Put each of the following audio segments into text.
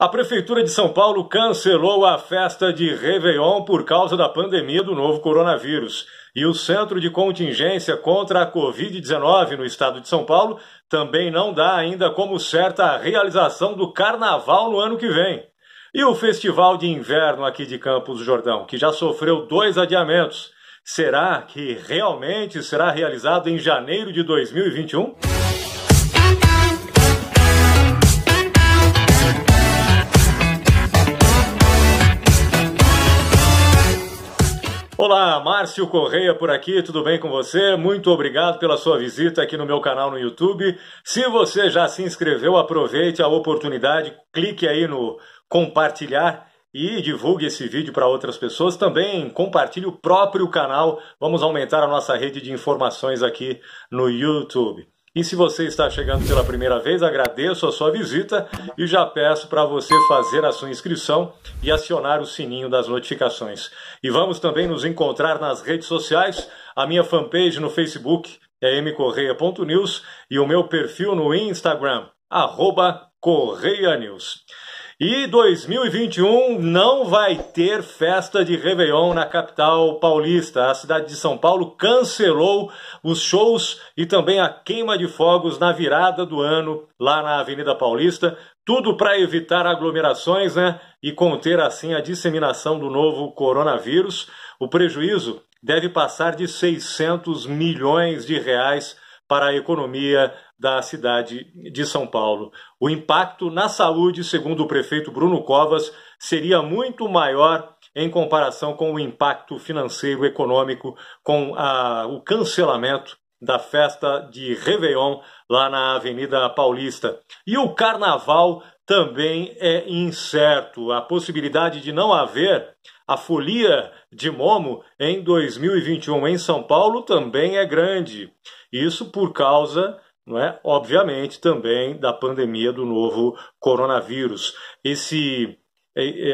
A Prefeitura de São Paulo cancelou a festa de Réveillon por causa da pandemia do novo coronavírus. E o Centro de Contingência contra a Covid-19 no estado de São Paulo também não dá ainda como certa a realização do carnaval no ano que vem. E o Festival de Inverno aqui de Campos do Jordão, que já sofreu dois adiamentos, será que realmente será realizado em janeiro de 2021? Olá, Márcio Correia por aqui, tudo bem com você? Muito obrigado pela sua visita aqui no meu canal no YouTube. Se você já se inscreveu, aproveite a oportunidade, clique aí no compartilhar e divulgue esse vídeo para outras pessoas. Também compartilhe o próprio canal, vamos aumentar a nossa rede de informações aqui no YouTube. E se você está chegando pela primeira vez, agradeço a sua visita e já peço para você fazer a sua inscrição e acionar o sininho das notificações. E vamos também nos encontrar nas redes sociais. A minha fanpage no Facebook é mcorreia.news e o meu perfil no Instagram, arroba e 2021 não vai ter festa de Réveillon na capital paulista. A cidade de São Paulo cancelou os shows e também a queima de fogos na virada do ano lá na Avenida Paulista. Tudo para evitar aglomerações né? e conter assim a disseminação do novo coronavírus. O prejuízo deve passar de 600 milhões de reais para a economia da cidade de São Paulo. O impacto na saúde, segundo o prefeito Bruno Covas, seria muito maior em comparação com o impacto financeiro econômico com a, o cancelamento da festa de Réveillon lá na Avenida Paulista. E o carnaval também é incerto. A possibilidade de não haver a folia de Momo em 2021 em São Paulo também é grande. Isso por causa, não é, obviamente, também da pandemia do novo coronavírus. Esse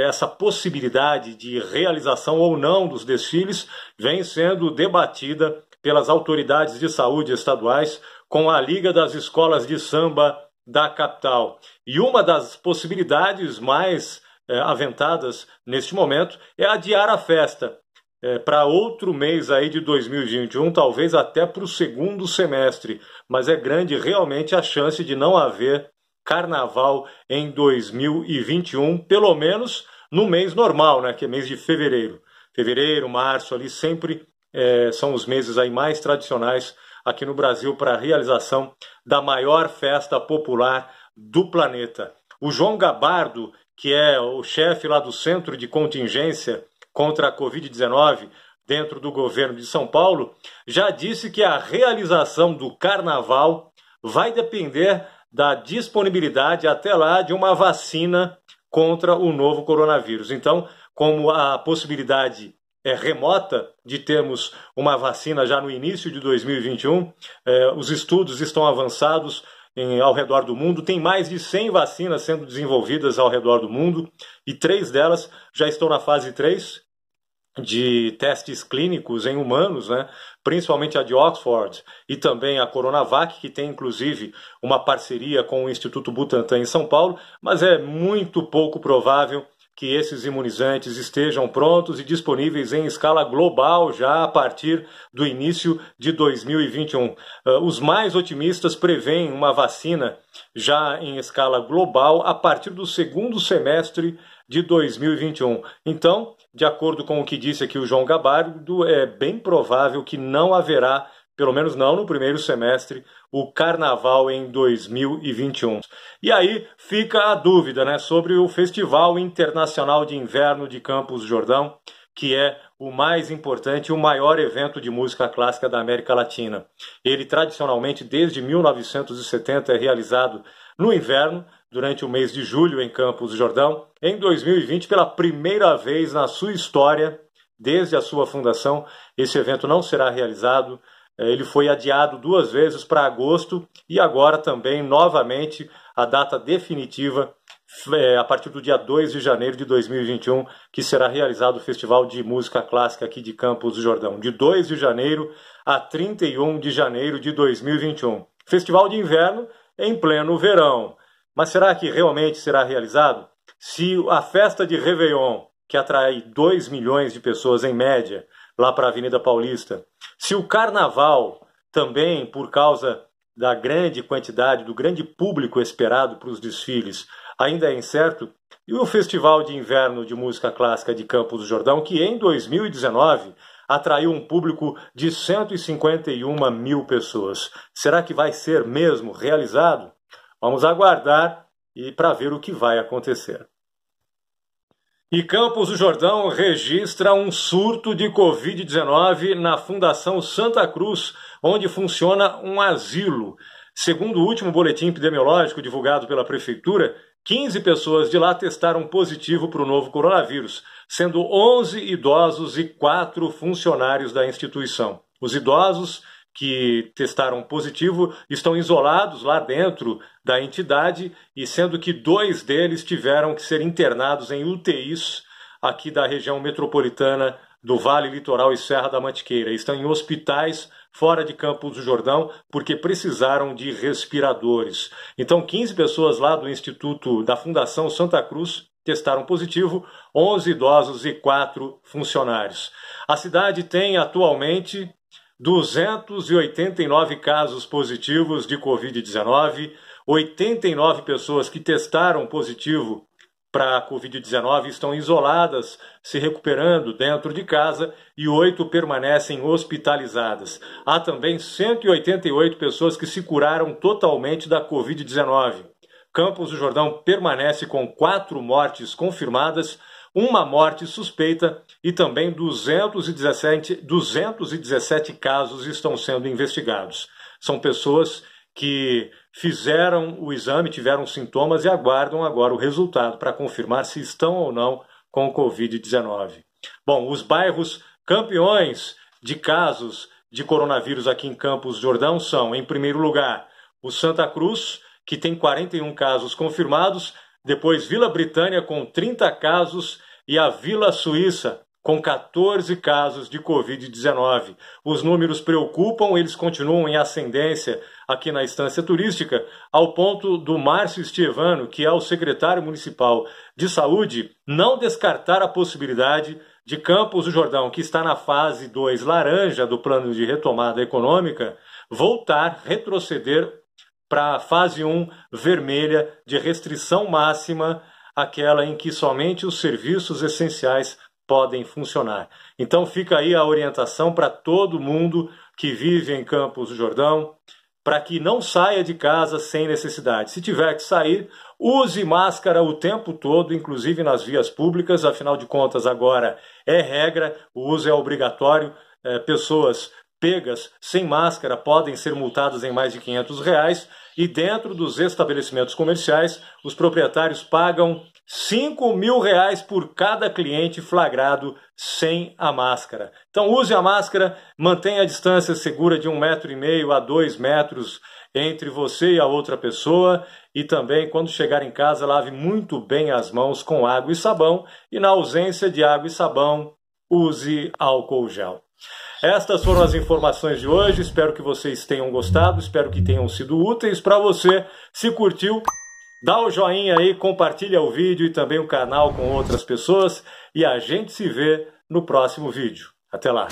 essa possibilidade de realização ou não dos desfiles vem sendo debatida pelas autoridades de saúde estaduais com a Liga das Escolas de Samba da capital. E uma das possibilidades mais é, aventadas neste momento é adiar a festa é, para outro mês aí de 2021, talvez até para o segundo semestre. Mas é grande realmente a chance de não haver carnaval em 2021, pelo menos no mês normal, né, que é mês de fevereiro. Fevereiro, março, ali sempre é, são os meses aí mais tradicionais aqui no Brasil para a realização da maior festa popular do planeta. O João Gabardo, que é o chefe lá do Centro de Contingência contra a Covid-19 dentro do governo de São Paulo, já disse que a realização do carnaval vai depender da disponibilidade até lá de uma vacina contra o novo coronavírus. Então, como a possibilidade é, remota de termos uma vacina já no início de 2021. É, os estudos estão avançados em, ao redor do mundo. Tem mais de 100 vacinas sendo desenvolvidas ao redor do mundo e três delas já estão na fase 3 de testes clínicos em humanos, né? principalmente a de Oxford e também a Coronavac, que tem inclusive uma parceria com o Instituto Butantan em São Paulo, mas é muito pouco provável que esses imunizantes estejam prontos e disponíveis em escala global já a partir do início de 2021. Uh, os mais otimistas preveem uma vacina já em escala global a partir do segundo semestre de 2021. Então, de acordo com o que disse aqui o João Gabardo, é bem provável que não haverá pelo menos não no primeiro semestre, o carnaval em 2021. E aí fica a dúvida né, sobre o Festival Internacional de Inverno de Campos Jordão, que é o mais importante, o maior evento de música clássica da América Latina. Ele tradicionalmente, desde 1970, é realizado no inverno, durante o mês de julho em Campos Jordão. Em 2020, pela primeira vez na sua história, desde a sua fundação, esse evento não será realizado é, ele foi adiado duas vezes para agosto e agora também, novamente, a data definitiva é, a partir do dia 2 de janeiro de 2021, que será realizado o Festival de Música Clássica aqui de Campos do Jordão, de 2 de janeiro a 31 de janeiro de 2021. Festival de inverno em pleno verão. Mas será que realmente será realizado? Se a festa de Réveillon, que atrai 2 milhões de pessoas em média, lá para a Avenida Paulista. Se o carnaval também, por causa da grande quantidade, do grande público esperado para os desfiles, ainda é incerto, e o Festival de Inverno de Música Clássica de Campos do Jordão, que em 2019 atraiu um público de 151 mil pessoas. Será que vai ser mesmo realizado? Vamos aguardar e para ver o que vai acontecer. E Campos do Jordão registra um surto de Covid-19 na Fundação Santa Cruz, onde funciona um asilo. Segundo o último boletim epidemiológico divulgado pela Prefeitura, 15 pessoas de lá testaram positivo para o novo coronavírus, sendo 11 idosos e 4 funcionários da instituição. Os idosos que testaram positivo estão isolados lá dentro da entidade e sendo que dois deles tiveram que ser internados em UTIs aqui da região metropolitana do Vale Litoral e Serra da Mantiqueira. Estão em hospitais fora de Campos do Jordão porque precisaram de respiradores. Então, 15 pessoas lá do Instituto da Fundação Santa Cruz testaram positivo, 11 idosos e 4 funcionários. A cidade tem atualmente 289 casos positivos de Covid-19, 89 pessoas que testaram positivo para a Covid-19 estão isoladas, se recuperando dentro de casa e oito permanecem hospitalizadas. Há também 188 pessoas que se curaram totalmente da Covid-19. Campos do Jordão permanece com quatro mortes confirmadas uma morte suspeita e também 217, 217 casos estão sendo investigados. São pessoas que fizeram o exame, tiveram sintomas e aguardam agora o resultado para confirmar se estão ou não com o Covid-19. Bom, os bairros campeões de casos de coronavírus aqui em Campos Jordão são, em primeiro lugar, o Santa Cruz, que tem 41 casos confirmados, depois Vila Britânia com 30 casos e a Vila Suíça com 14 casos de Covid-19. Os números preocupam, eles continuam em ascendência aqui na estância turística, ao ponto do Márcio Estevano, que é o secretário municipal de saúde, não descartar a possibilidade de Campos do Jordão, que está na fase 2 laranja do plano de retomada econômica, voltar, retroceder para a fase 1 vermelha de restrição máxima, aquela em que somente os serviços essenciais podem funcionar. Então fica aí a orientação para todo mundo que vive em Campos do Jordão, para que não saia de casa sem necessidade. Se tiver que sair, use máscara o tempo todo, inclusive nas vias públicas, afinal de contas, agora é regra, o uso é obrigatório. É, pessoas pegas sem máscara podem ser multadas em mais de 500 reais e dentro dos estabelecimentos comerciais os proprietários pagam 5 mil reais por cada cliente flagrado sem a máscara. Então use a máscara, mantenha a distância segura de um metro e meio a dois metros entre você e a outra pessoa e também quando chegar em casa lave muito bem as mãos com água e sabão e na ausência de água e sabão use álcool gel. Estas foram as informações de hoje. Espero que vocês tenham gostado, espero que tenham sido úteis para você. Se curtiu, dá o joinha aí, compartilha o vídeo e também o canal com outras pessoas e a gente se vê no próximo vídeo. Até lá.